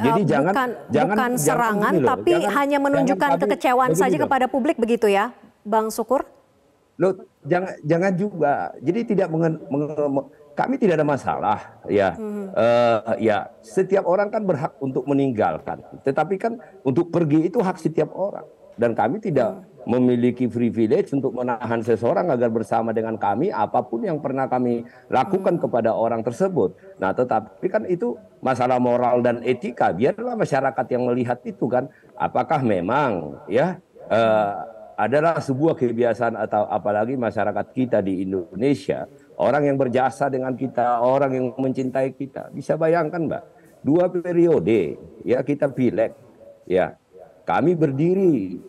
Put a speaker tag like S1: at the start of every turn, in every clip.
S1: Ya, Jadi bukan, jangan, jangan serangan, loh, tapi jangan, hanya menunjukkan jangan kekecewaan saja loh. kepada publik begitu ya, Bang Sukur? Loh, jangan, jangan juga. Jadi tidak mengen, mengen, kami tidak ada masalah ya hmm. uh, ya setiap orang kan berhak untuk meninggalkan tetapi kan untuk pergi itu hak setiap orang dan kami tidak hmm. memiliki privilege untuk menahan seseorang agar bersama dengan kami apapun yang pernah kami lakukan hmm. kepada orang tersebut. Nah, tetapi kan itu masalah moral dan etika. Biarlah masyarakat yang melihat itu kan apakah memang ya uh, adalah sebuah kebiasaan atau apalagi masyarakat kita di Indonesia, orang yang berjasa dengan kita, orang yang mencintai kita. Bisa bayangkan, Mbak, dua periode ya kita pilek ya. Kami berdiri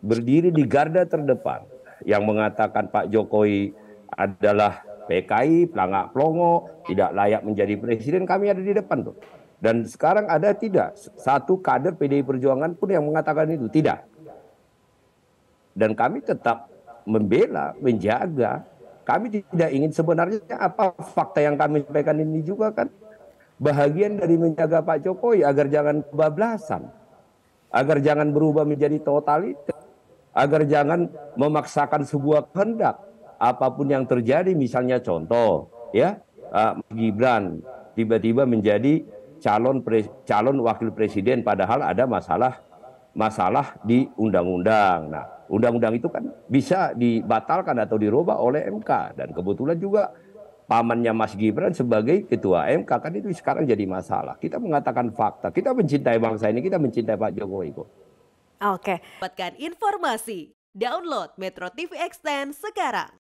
S1: berdiri di garda terdepan yang mengatakan Pak Jokowi adalah PKI, pelangak pelongo, tidak layak menjadi presiden, kami ada di depan tuh. Dan sekarang ada tidak satu kader PDI Perjuangan pun yang mengatakan itu tidak. Dan kami tetap membela, menjaga. Kami tidak ingin sebenarnya apa fakta yang kami sampaikan ini juga kan bahagian dari menjaga Pak Jokowi agar jangan kebablasan, agar jangan berubah menjadi totaliter agar jangan memaksakan sebuah kehendak apapun yang terjadi misalnya contoh ya uh, Gibran tiba-tiba menjadi calon pre, calon wakil presiden padahal ada masalah masalah di undang-undang. Nah, undang-undang itu kan bisa dibatalkan atau dirubah oleh MK dan kebetulan juga pamannya Mas Gibran sebagai ketua MK kan itu sekarang jadi masalah. Kita mengatakan fakta, kita mencintai bangsa ini, kita mencintai Pak Jokowi kok. Oke. Okay. Dapatkan informasi. Download Metro TV Extend sekarang.